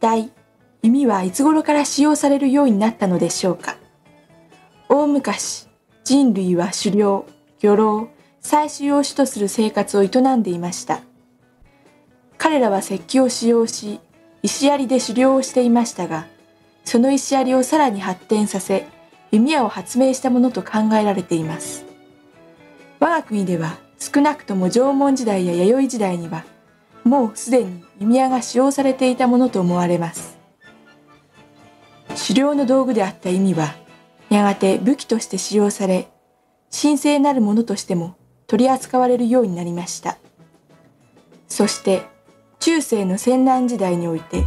体、弓はいつ頃から使用されるようになったのでしょうか大昔、人類は狩猟、漁労、採取を主とする生活を営んでいました。彼らは石器を使用し、石槍で狩猟をしていましたが、その石槍をさらに発展させ、弓矢を発明したものと考えられています。我が国では少なくとも縄文時代や弥生時代には、もうすでに弓矢が使用されていたものと思われます狩猟の道具であった意味はやがて武器として使用され神聖なるものとしても取り扱われるようになりましたそして中世の戦乱時代において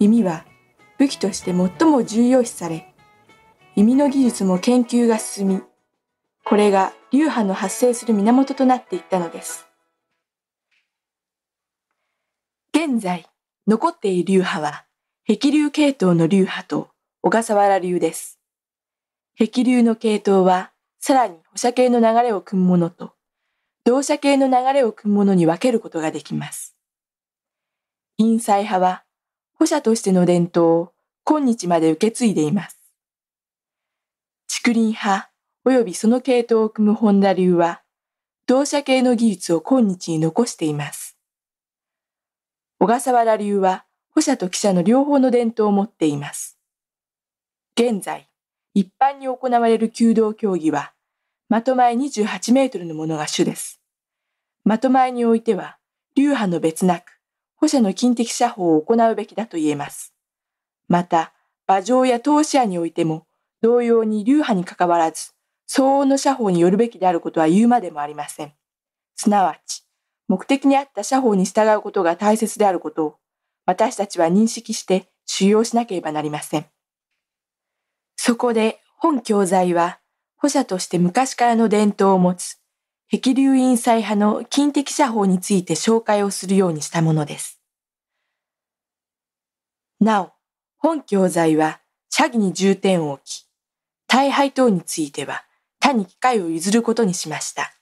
弓は武器として最も重要視され弓の技術も研究が進みこれが流派の発生する源となっていったのです現在、残っている流派は、壁流系統の流派と小笠原流です。壁流の系統は、さらに保射系の流れを組むものと、同社系の流れを組むものに分けることができます。陰彩派は、保者としての伝統を今日まで受け継いでいます。竹林派、及びその系統を組む本田流は、同社系の技術を今日に残しています。小笠原流は保者と記者の両方の伝統を持っています。現在、一般に行われる弓道競技は、的前28メートルのものが主です。的前においては、流派の別なく、保者の近敵射法を行うべきだと言えます。また、馬上や投資屋においても、同様に流派にかかわらず、相応の射法によるべきであることは言うまでもありません。すなわち、目的にあった社法に従うことが大切であることを、私たちは認識して修行しなければなりません。そこで本教材は、補者として昔からの伝統を持つ、壁流院祭派の近的社法について紹介をするようにしたものです。なお、本教材は、社儀に重点を置き、大敗等については、他に機会を譲ることにしました。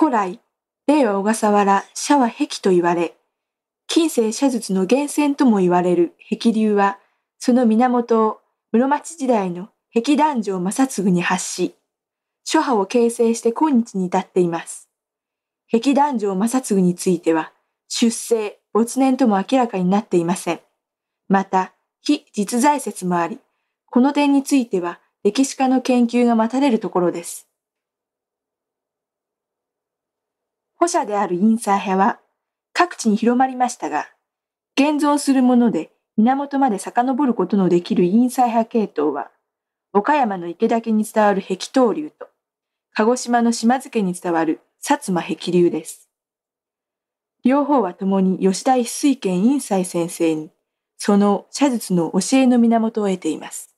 古来、令和小笠原シャワ壁と言われ、近世写術の源泉とも言われる壁流は、その源を室町時代の壁壇上正嗣に発し、諸派を形成して今日に至っています。壁壇上正嗣については、出生、没年とも明らかになっていません。また、非実在説もあり、この点については歴史家の研究が待たれるところです。保者であるインサー派は各地に広まりましたが、現存するもので源まで遡ることのできるインサー派系統は、岡山の池岳に伝わる壁東流と、鹿児島の島津家に伝わる薩摩壁流です。両方は共に吉田一水賢院斎先生に、その写術の教えの源を得ています。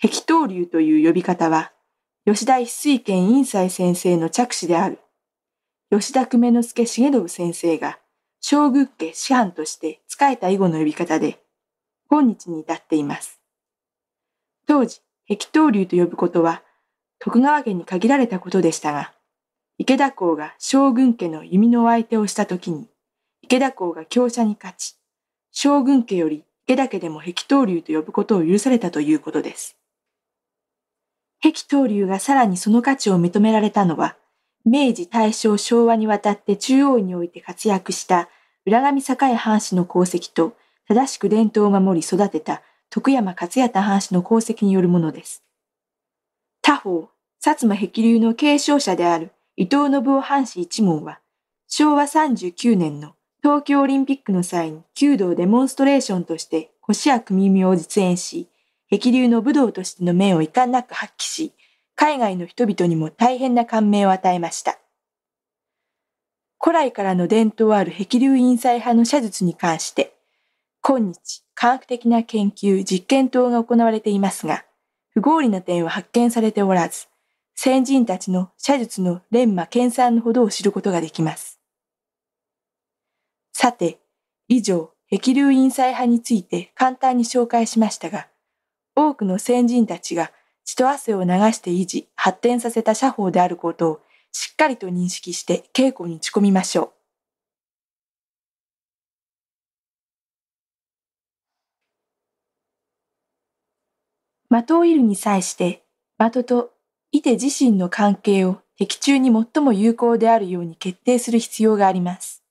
壁東流という呼び方は、吉田一水賢院斎先生の着手である。吉田久米之助重信先生が、将軍家師範として仕えた囲碁の呼び方で、今日に至っています。当時、壁東流と呼ぶことは、徳川家に限られたことでしたが、池田公が将軍家の弓のお相手をした時に、池田公が強者に勝ち、将軍家より池田家でも壁東流と呼ぶことを許されたということです。碧東流がさらにその価値を認められたのは、明治、大正、昭和にわたって中央において活躍した浦上栄藩士の功績と、正しく伝統を守り育てた徳山勝也藩士の功績によるものです。他方、薩摩碧流の継承者である伊藤信夫藩士一門は、昭和39年の東京オリンピックの際に弓道デモンストレーションとして腰や組み身を実演し、壁流の武道としての面を遺憾なく発揮し、海外の人々にも大変な感銘を与えました。古来からの伝統ある壁流引彩派の写実に関して、今日、科学的な研究、実験等が行われていますが、不合理な点は発見されておらず、先人たちの写実の連磨研鑽のほどを知ることができます。さて、以上、壁流引彩派について簡単に紹介しましたが、多くの先人たちが血と汗を流して維持、発展させた社法であることをしっかりと認識して稽古に打ち込みましょう。的を射るに際して、的と射手自身の関係を敵中に最も有効であるように決定する必要があります。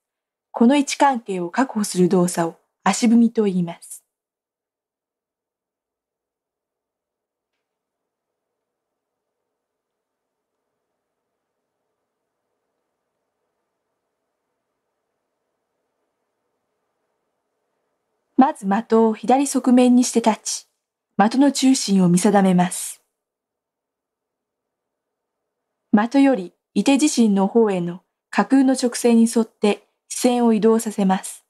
この位置関係を確保する動作を足踏みと言います。まず的を左側面にして立ち、的の中心を見定めます。的より射手自身の方への架空の直線に沿って視線を移動させます。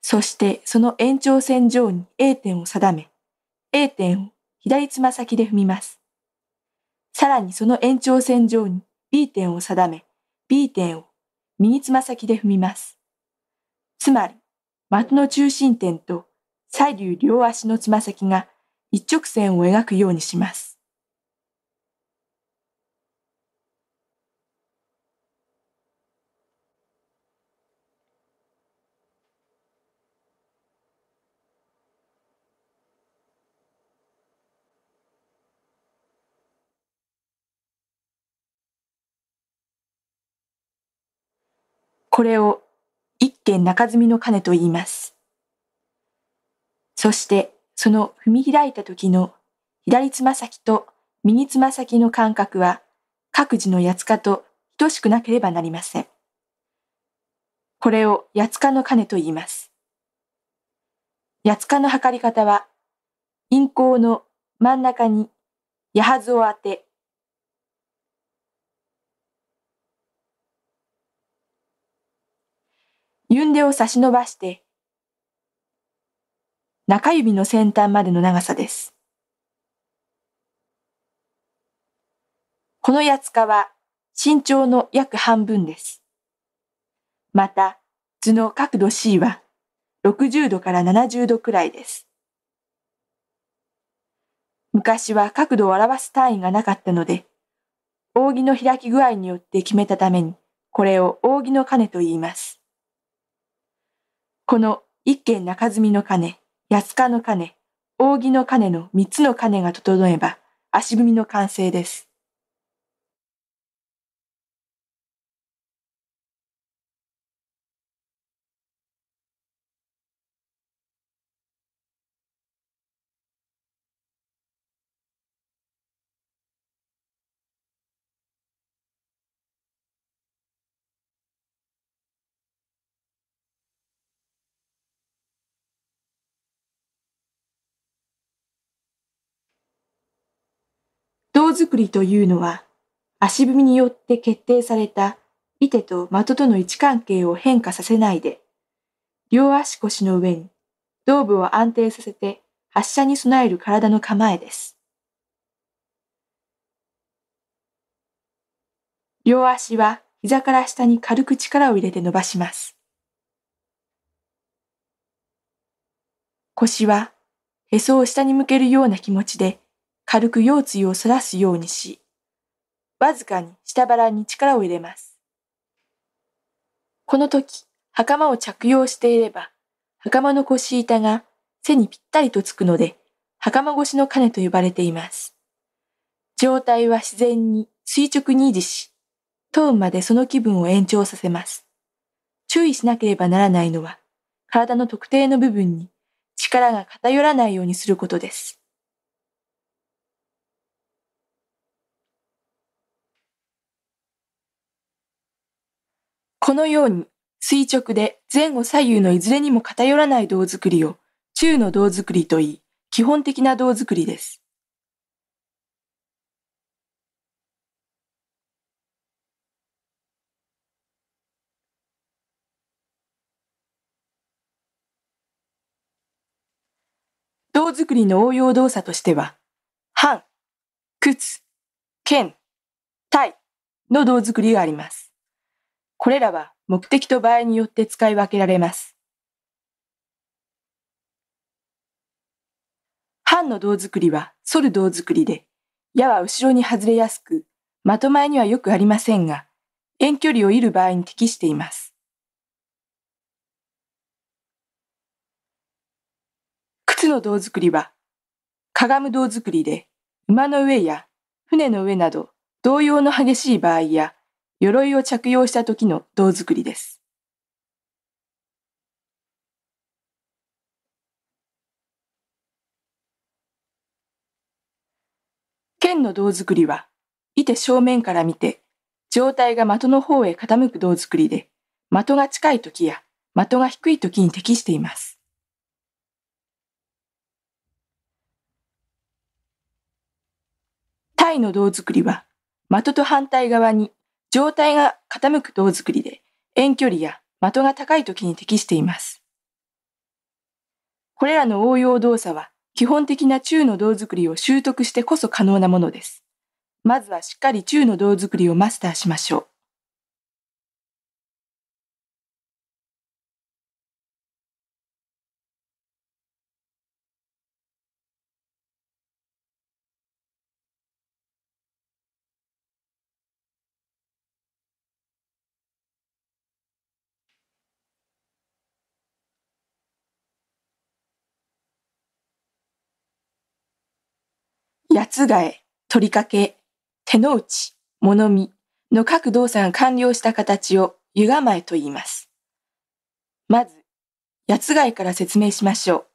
そしてその延長線上に A 点を定め、A 点を左つま先で踏みます。さらにその延長線上に B 点を定め、B 点を右つま先で踏みます。つまり、的の中心点と左右両足のつま先が一直線を描くようにします。これを一軒中積みの鐘と言います。そして、その踏み開いた時の左つま先と右つま先の間隔は各自の八つかと等しくなければなりません。これを八つかの鐘と言います。八つかの測り方は、陰行の真ん中に矢はずを当て、軍手を差し伸ばして、中指の先端までの長さです。この八つかは身長の約半分です。また、図の角度 C は60度から70度くらいです。昔は角度を表す単位がなかったので、扇の開き具合によって決めたために、これを扇の鐘と言います。この一軒中積みの鐘、安家の鐘、扇の鐘の三つの鐘が整えば足踏みの完成です。づくりというのは、足踏みによって決定されたいてと的との位置関係を変化させないで、両足腰の上に頭部を安定させて発射に備える体の構えです。両足は膝から下に軽く力を入れて伸ばします。腰はへそを下に向けるような気持ちで軽く腰椎を反らすようにし、わずかに下腹に力を入れます。この時、袴を着用していれば、袴の腰板が背にぴったりとつくので、袴越しの鐘と呼ばれています。状態は自然に垂直に維持し、トーンまでその気分を延長させます。注意しなければならないのは、体の特定の部分に力が偏らないようにすることです。このように垂直で前後左右のいずれにも偏らない銅作りを中の銅作りといい、基本的な銅作りです。銅作りの応用動作としては、半、靴、剣、体の銅作りがあります。これらは目的と場合によって使い分けられます。半の胴作りは反る胴作りで、矢は後ろに外れやすく、的前にはよくありませんが、遠距離を射る場合に適しています。靴の胴作りは、かがむ胴作りで、馬の上や船の上など同様の激しい場合や、鎧を着用した時の銅作りです。剣の銅作りは、いて正面から見て、状態が的の方へ傾く銅作りで、的が近い時や的が低い時に適しています。タイの銅作りは、的と反対側に状態が傾く銅作りで遠距離や的が高い時に適しています。これらの応用動作は基本的な中の銅作りを習得してこそ可能なものです。まずはしっかり中の銅作りをマスターしましょう。八つ替え、取りかけ、手の内、物見の各動作が完了した形を湯構えと言います。まず、八つえから説明しましょ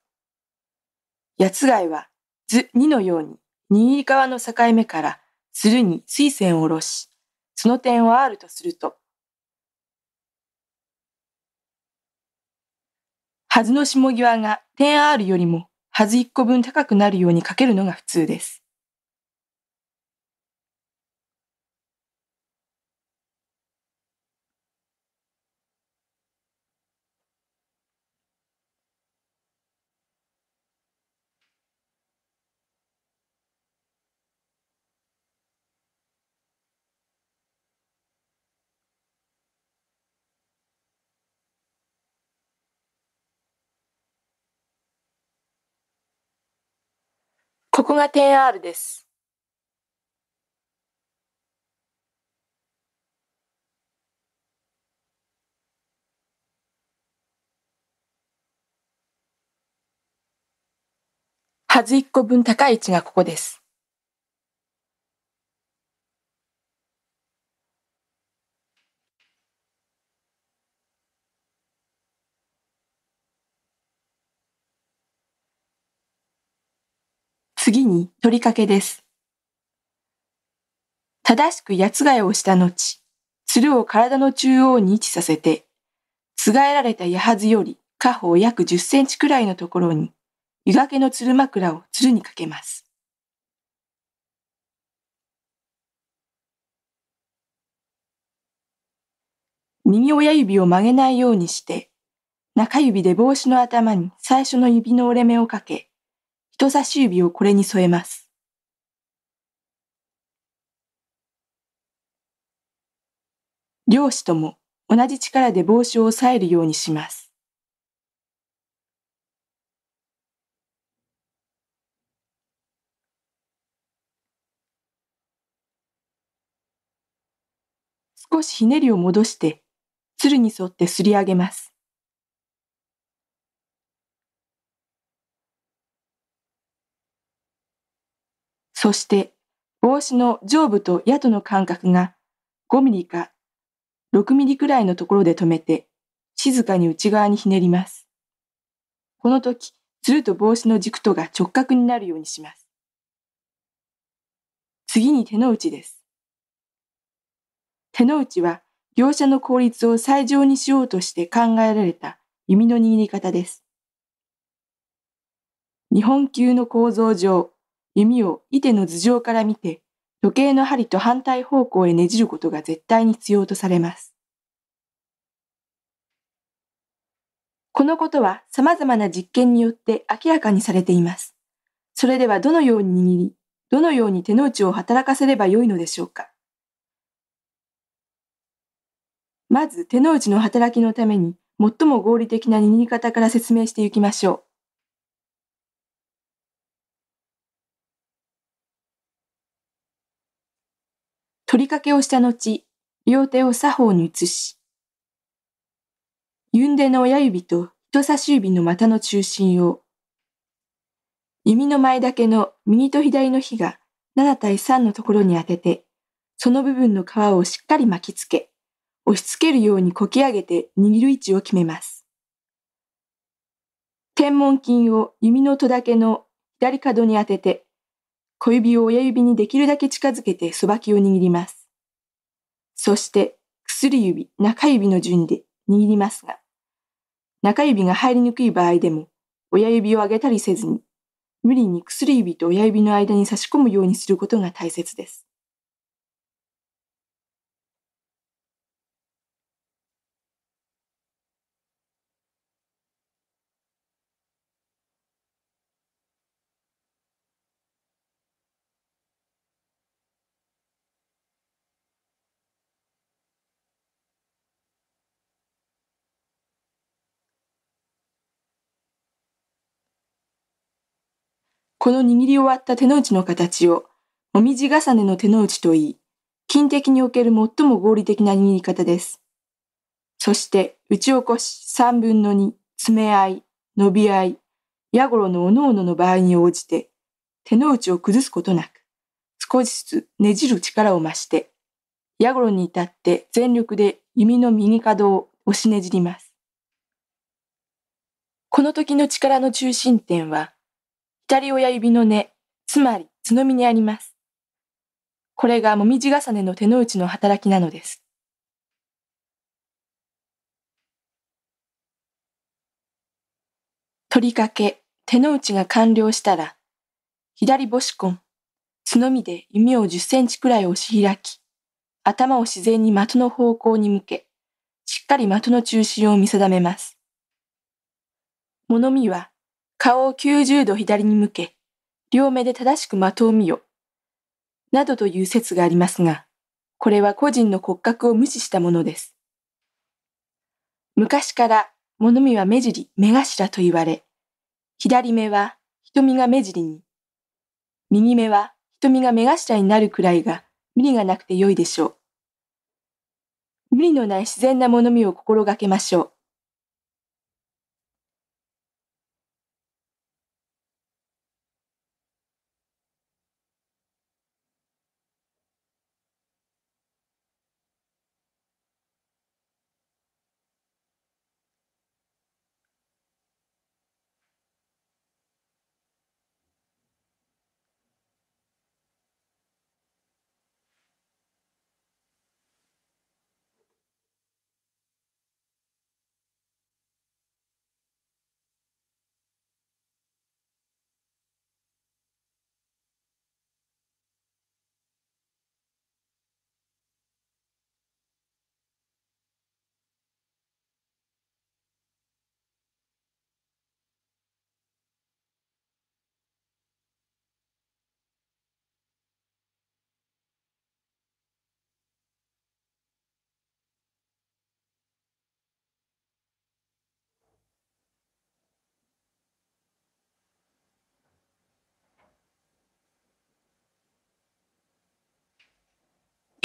う。八つえは図2のように握り側の境目から鶴に水線を下ろし、その点を R とすると、はずの下際が点 R よりもはず1個分高くなるようにかけるのが普通です。ここが 10R です。はずっ個分高い位置がここです。次に取りかけです。正しく八つがえをした後、鶴を体の中央に位置させて、つがえられた矢はずより下方約10センチくらいのところに、湯掛けの鶴枕を鶴にかけます。右親指を曲げないようにして、中指で帽子の頭に最初の指の折れ目をかけ、人差し指をこれに添えます。両手とも同じ力で帽子を押さえるようにします。少しひねりを戻して、鶴に沿ってすり上げます。そして帽子の上部と矢との間隔が5ミリか6ミリくらいのところで止めて、静かに内側にひねります。この時、つると帽子の軸とが直角になるようにします。次に手の内です。手の内は、業者の効率を最上にしようとして考えられた弓の握り方です。日本級の構造上、弓を射手の頭上から見て、時計の針と反対方向へねじることが絶対に必要とされます。このことは様々な実験によって明らかにされています。それではどのように握り、どのように手の内を働かせればよいのでしょうか。まず手の内の働きのために最も合理的な握り方から説明していきましょう。りかけをした後、両手を作法に移し、ユンデの親指と人差し指の股の中心を、弓の前だけの右と左の火が7対3のところに当てて、その部分の皮をしっかり巻きつけ、押し付けるようにこき上げて握る位置を決めます。天文筋を弓の戸だけの左角に当てて、小指を親指にできるだけ近づけてそばきを握ります。そして、薬指、中指の順で握りますが、中指が入りにくい場合でも、親指を上げたりせずに、無理に薬指と親指の間に差し込むようにすることが大切です。この握り終わった手の内の形を、もみじ重ねの手の内といい、金的における最も合理的な握り方です。そして、打ち起こし3分の2、爪合い、伸び合い、矢頃のおのおのの場合に応じて、手の内を崩すことなく、少しずつねじる力を増して、矢頃に至って全力で弓の右角を押しねじります。この時の力の中心点は、左親指の根、つまり、つのみにあります。これがもみじ重ねの手の内の働きなのです。取りかけ、手の内が完了したら、左母子根、つのみで弓を10センチくらい押し開き、頭を自然に的の方向に向け、しっかり的の中心を見定めます。物見は、顔を90度左に向け、両目で正しく的を見よ。などという説がありますが、これは個人の骨格を無視したものです。昔から物見は目尻、目頭と言われ、左目は瞳が目尻に、右目は瞳が目頭になるくらいが無理がなくて良いでしょう。無理のない自然な物見を心がけましょう。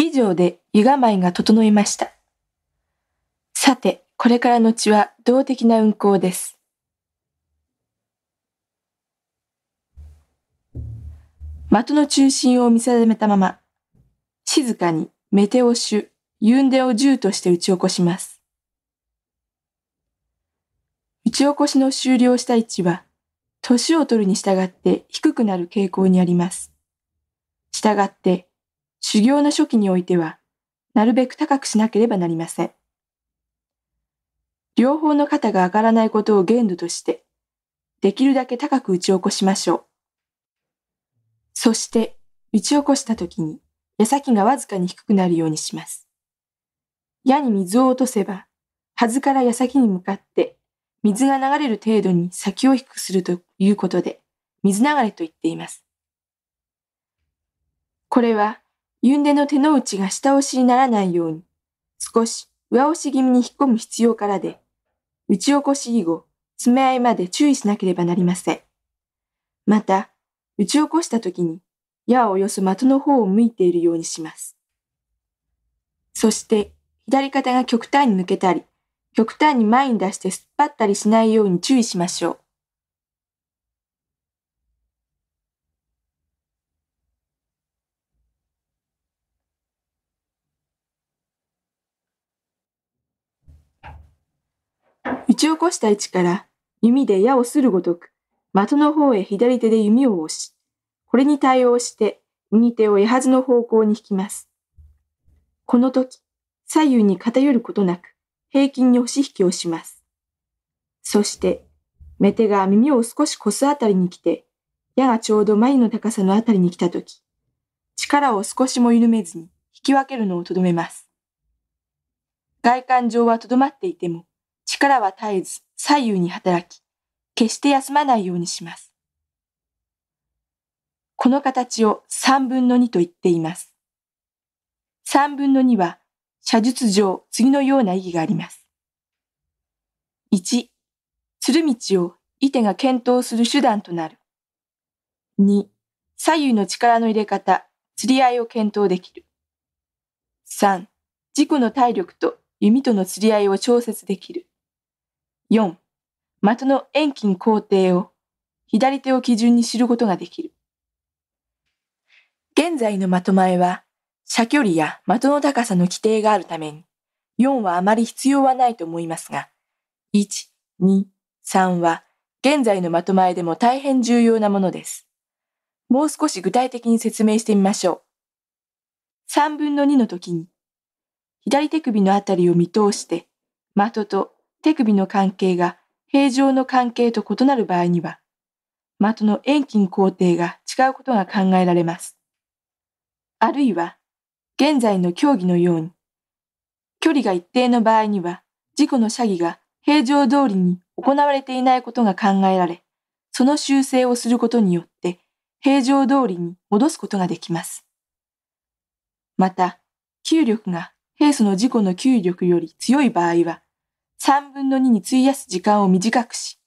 以上で湯構えが整いました。さて、これからのちは動的な運行です。的の中心を見定めたまま、静かにメテオシュ、ユンデを銃として打ち起こします。打ち起こしの終了した位置は、年を取るに従って低くなる傾向にあります。従って、修行の初期においては、なるべく高くしなければなりません。両方の肩が上がらないことを限度として、できるだけ高く打ち起こしましょう。そして、打ち起こした時に、矢先がわずかに低くなるようにします。矢に水を落とせば、はずから矢先に向かって、水が流れる程度に先を低くするということで、水流れと言っています。これは、ユンデの手の内が下押しにならないように、少し上押し気味に引っ込む必要からで、打ち起こし以後、詰め合いまで注意しなければなりません。また、打ち起こした時に、矢はおよそ的の方を向いているようにします。そして、左肩が極端に抜けたり、極端に前に出して突っ張ったりしないように注意しましょう。ち起こした位置から弓で矢をするごとく、的の方へ左手で弓を押し、これに対応して右手を矢はずの方向に引きます。この時、左右に偏ることなく、平均に押し引きをします。そして、目手が耳を少しこすあたりに来て、矢がちょうど眉の高さのあたりに来た時、力を少しも緩めずに引き分けるのをとどめます。外観上はとどまっていても、力は絶えず左右に働き、決して休まないようにします。この形を三分の二と言っています。三分の二は、写術上次のような意義があります。一、鶴道を伊手が検討する手段となる。二、左右の力の入れ方、釣り合いを検討できる。三、自己の体力と弓との釣り合いを調節できる。4. 的の遠近工程を左手を基準に知ることができる。現在の的前は射距離や的の高さの規定があるために4はあまり必要はないと思いますが、1、2、3は現在の的前でも大変重要なものです。もう少し具体的に説明してみましょう。3分の2の時に、左手首のあたりを見通して、的と手首の関係が平常の関係と異なる場合には、的の遠近工程が違うことが考えられます。あるいは、現在の競技のように、距離が一定の場合には、事故の射技が平常通りに行われていないことが考えられ、その修正をすることによって、平常通りに戻すことができます。また、吸力が平素の事故の吸力より強い場合は、3分の2に費やす時間を短くし、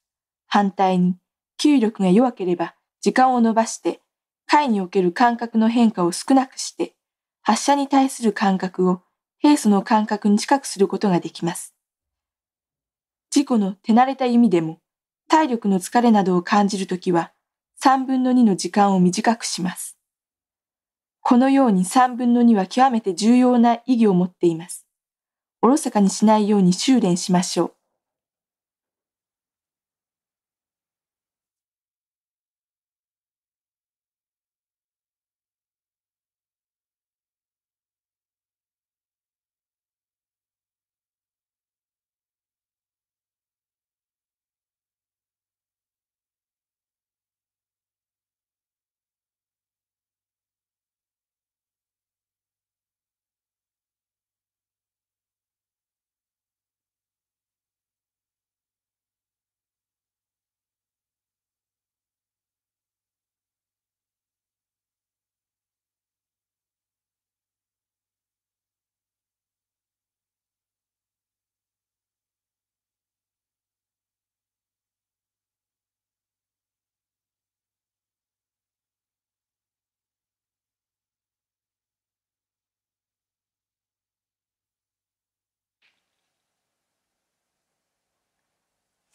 反対に、給力が弱ければ時間を延ばして、回における感覚の変化を少なくして、発射に対する感覚を平素の感覚に近くすることができます。事故の手慣れた意味でも、体力の疲れなどを感じるときは、3分の2の時間を短くします。このように3分の2は極めて重要な意義を持っています。おろそかにしないように修練しましょう。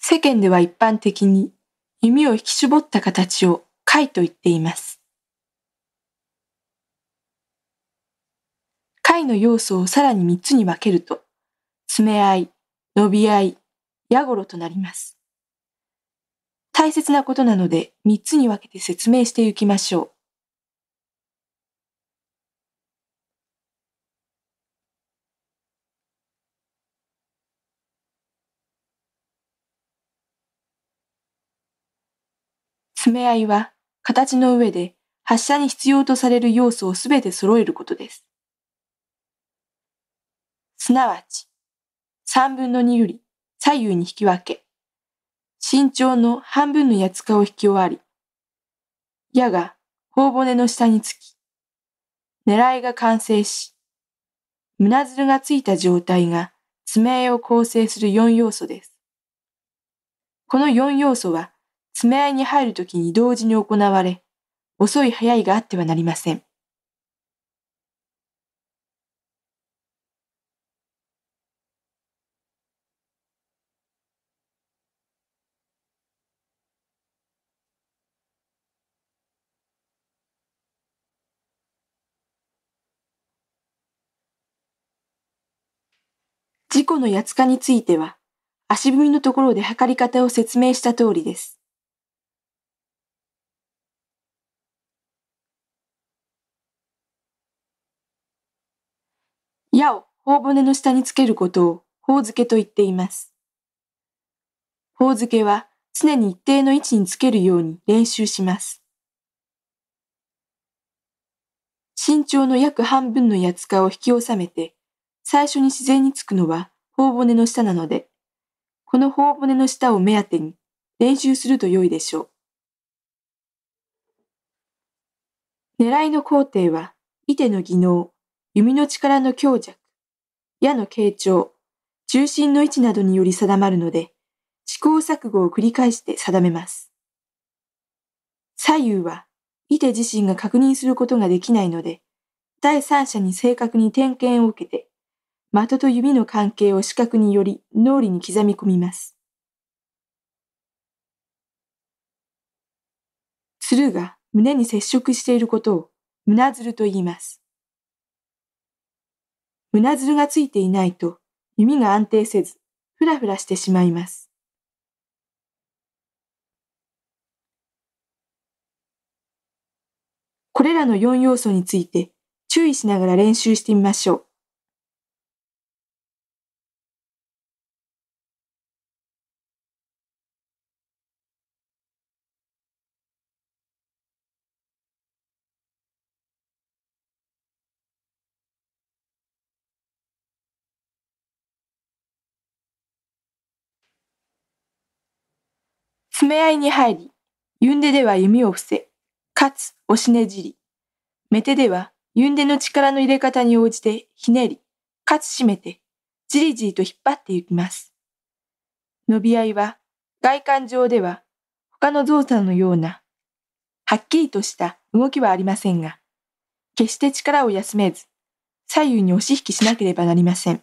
世間では一般的に弓を引き絞った形を貝と言っています。貝の要素をさらに三つに分けると、爪合い、伸び合い、矢ごろとなります。大切なことなので三つに分けて説明していきましょう。詰め合いは、形の上で発射に必要とされる要素をすべて揃えることです。すなわち、三分の二より左右に引き分け、身長の半分の八つかを引き終わり、矢が頬骨の下につき、狙いが完成し、胸ずるがついた状態が爪絵を構成する4要素です。この4要素は爪合いに入るときに同時に行われ、遅い早いがあってはなりません。事故のやつかについては、足踏みのところで測り方を説明した通りです。矢を頬骨の下につけることを頬付けと言っています。頬付けは常に一定の位置につけるように練習します。身長の約半分の八つかを引き収めて、最初に自然につくのは頬骨の下なので、この頬骨の下を目当てに練習すると良いでしょう。狙いの工程は、い手の技能、弓の力の強弱、矢の傾状、中心の位置などにより定まるので、試行錯誤を繰り返して定めます。左右は、いて自身が確認することができないので、第三者に正確に点検を受けて、的と指の関係を視覚により脳裏に刻み込みます。鶴が胸に接触していることを胸鶴と言います。胸づるがついていないと耳が安定せず、ふらふらしてしまいます。これらの4要素について注意しながら練習してみましょう。詰め合いに入り、ユンデでは弓を伏せ、かつ押しねじり、メテではユンデの力の入れ方に応じてひねり、かつ締めて、じりじりと引っ張ってゆきます。伸び合いは、外観上では、他の造作のような、はっきりとした動きはありませんが、決して力を休めず、左右に押し引きしなければなりません。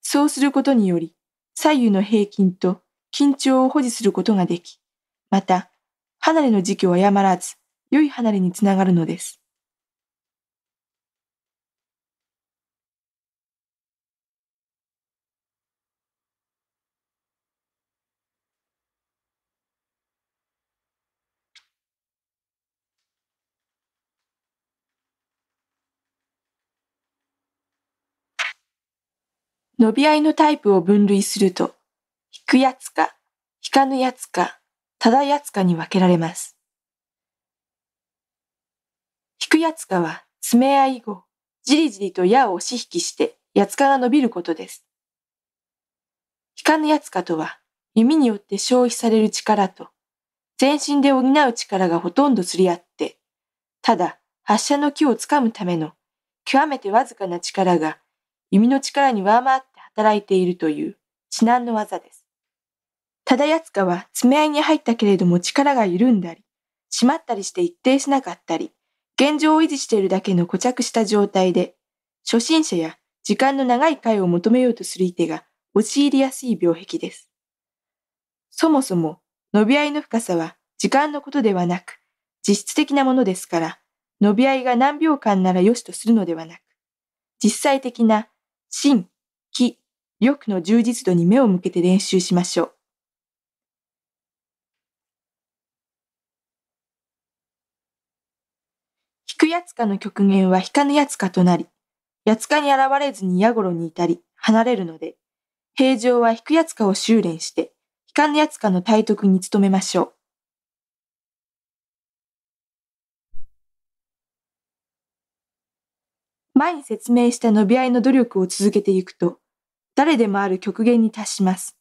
そうすることにより、左右の平均と緊張を保持することができ、また、離れの時期を誤らず、良い離れにつながるのです。伸び合いのタイプを分類すると、くやつか、引かぬやつか、ただやつかに分けられます。引くやつかは、詰め合い後、じりじりと矢を押し引きして、やつかが伸びることです。引かぬやつかとは、弓によって消費される力と、全身で補う力がほとんどすり合って、ただ、発射の木をつかむための、極めてわずかな力が、弓の力に上回って働いているという、至難の技です。ただやつかは爪合いに入ったけれども力が緩んだり、締まったりして一定しなかったり、現状を維持しているだけの固着した状態で、初心者や時間の長い回を求めようとする手が陥りやすい病壁です。そもそも、伸び合いの深さは時間のことではなく、実質的なものですから、伸び合いが何秒間なら良しとするのではなく、実際的な心、気、力の充実度に目を向けて練習しましょう。やつかの極限は引かぬやつかとなり、やつかに現れずに矢頃に至り、離れるので、平常は引くやつかを修練して、引かぬやつかの体得に努めましょう。前に説明した伸び合いの努力を続けていくと、誰でもある極限に達します。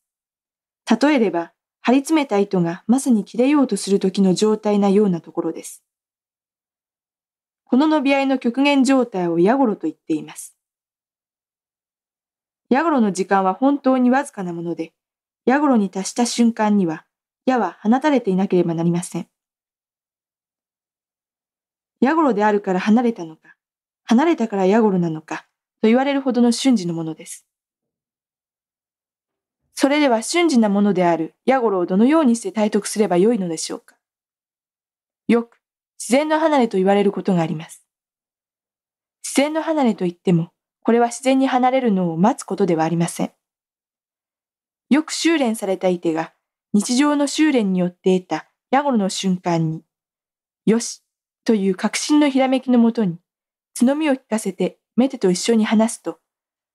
例えれば、張り詰めた糸がまさに切れようとする時の状態なようなところです。この伸び合いの極限状態をゴロと言っています。ゴロの時間は本当にわずかなもので、ゴロに達した瞬間には、矢は放たれていなければなりません。ゴロであるから離れたのか、離れたからゴロなのか、と言われるほどの瞬時のものです。それでは瞬時なものであるゴロをどのようにして体得すればよいのでしょうか。よく、自然の離れと言われることがあります。自然の離れと言っても、これは自然に離れるのを待つことではありません。よく修練された相手が、日常の修練によって得た矢頃の瞬間に、よしという確信のひらめきのもとに、角みを聞かせてメテと一緒に話すと、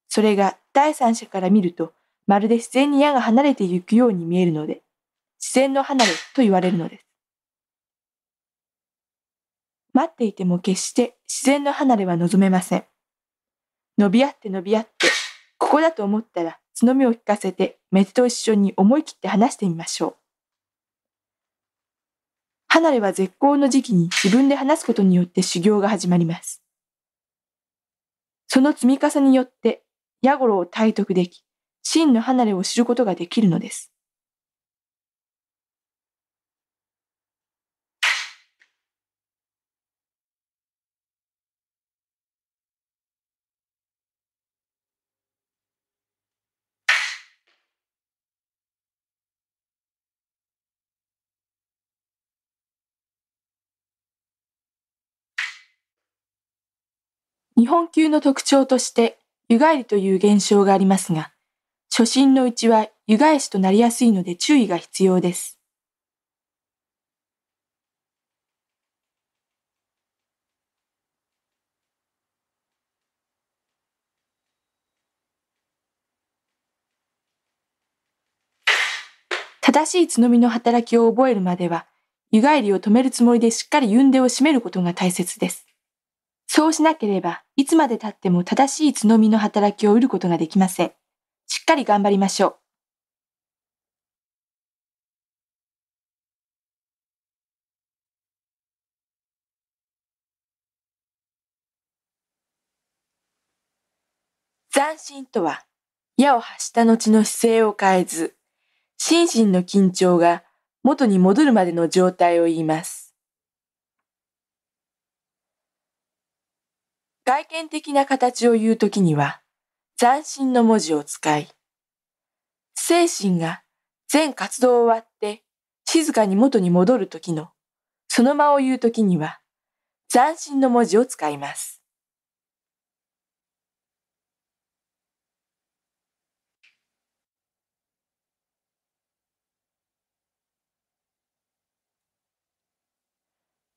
それが第三者から見ると、まるで自然に矢が離れていくように見えるので、自然の離れと言われるのです。待っていても決して自然の離れは望めません。伸び合って伸び合って、ここだと思ったら、角目を引かせて、メスと一緒に思い切って話してみましょう。離れは絶好の時期に自分で話すことによって修行が始まります。その積み重ねによって、やごろを体得でき、真の離れを知ることができるのです。日本球の特徴として、湯返りという現象がありますが、初心のうちは湯返しとなりやすいので注意が必要です。正しいつのみの働きを覚えるまでは、湯返りを止めるつもりでしっかり湯んでを締めることが大切です。そうしなければ、いつまでたっても正しい角みの働きを得ることができません。しっかり頑張りましょう。斬新とは、矢を発した後の姿勢を変えず、心身の緊張が元に戻るまでの状態を言います。外見的な形を言うときには、斬新の文字を使い、精神が全活動を終わって静かに元に戻るときの、その間を言うときには、斬新の文字を使います。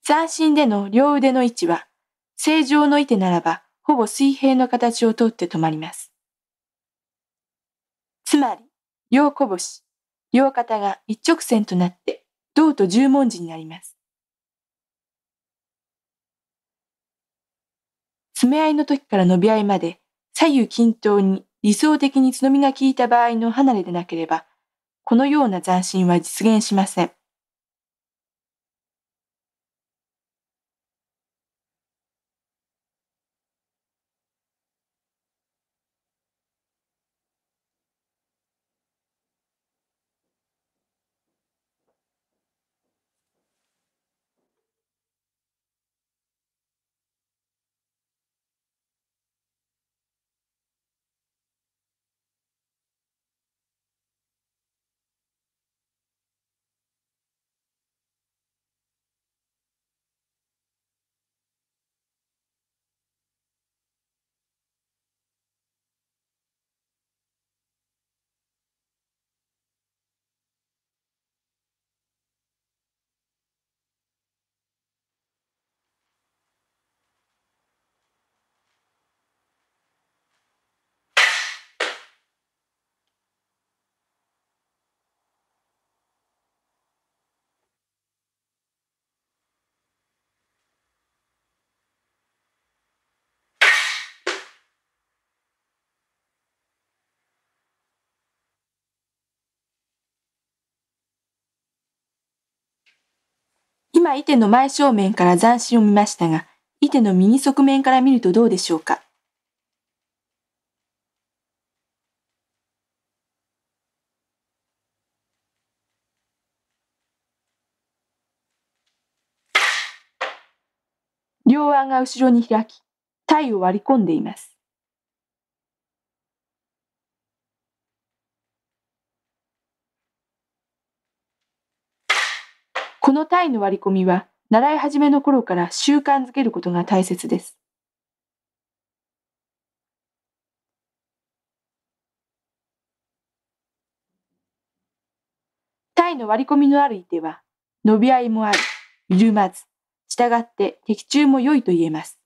斬新での両腕の位置は、正常のいてならば、ほぼ水平の形をとって止まります。つまり、両拳、両肩が一直線となって、銅と十文字になります。爪合いの時から伸び合いまで、左右均等に理想的につのみが効いた場合の離れでなければ、このような斬新は実現しません。今、伊手の前正面から斬新を見ましたが、伊手の右側面から見るとどうでしょうか。両腕が後ろに開き、体を割り込んでいます。の単位の割り込みは、習い始めの頃から習慣づけることが大切です。単位の割り込みのある一手は、伸び合いもある、緩まず、従って的中も良いと言えます。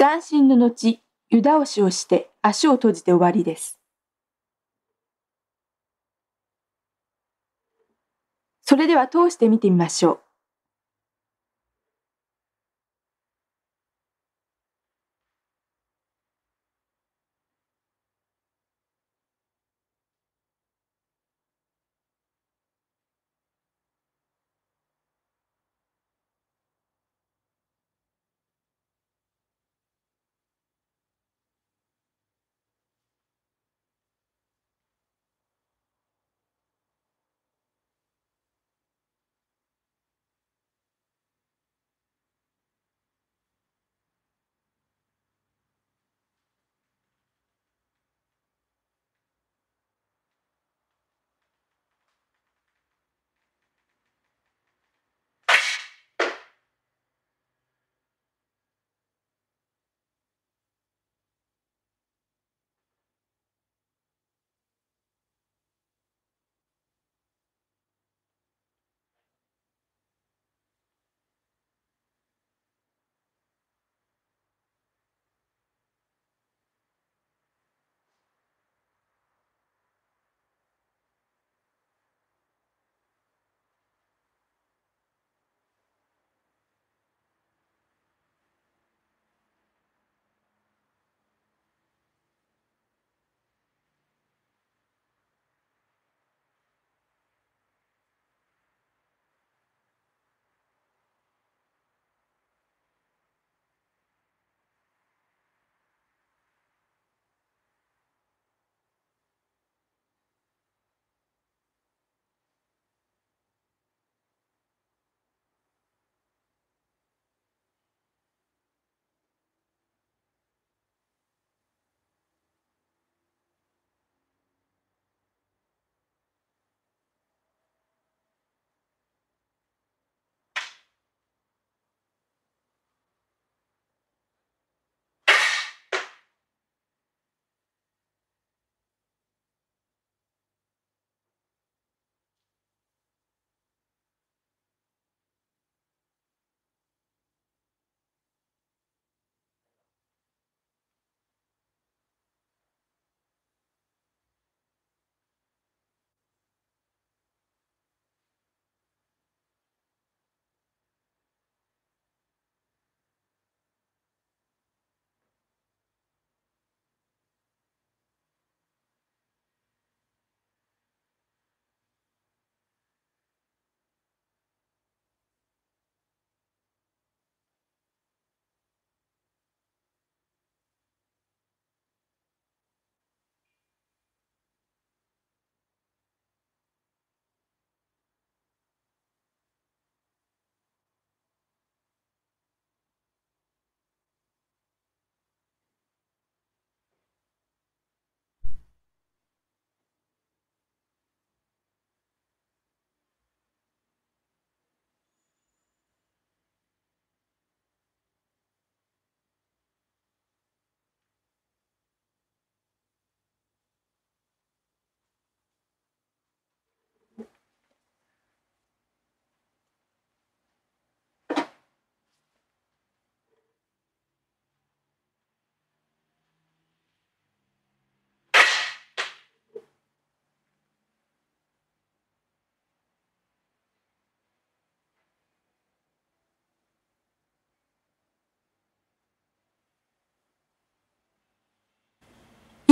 斬新の後、湯倒しをして足を閉じて終わりです。それでは通して見てみましょう。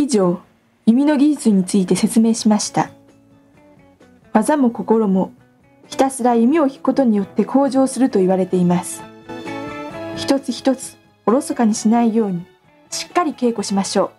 以上、弓の技術について説明しました。技も心も、ひたすら弓を引くことによって向上すると言われています。一つ一つ、おろそかにしないように、しっかり稽古しましょう。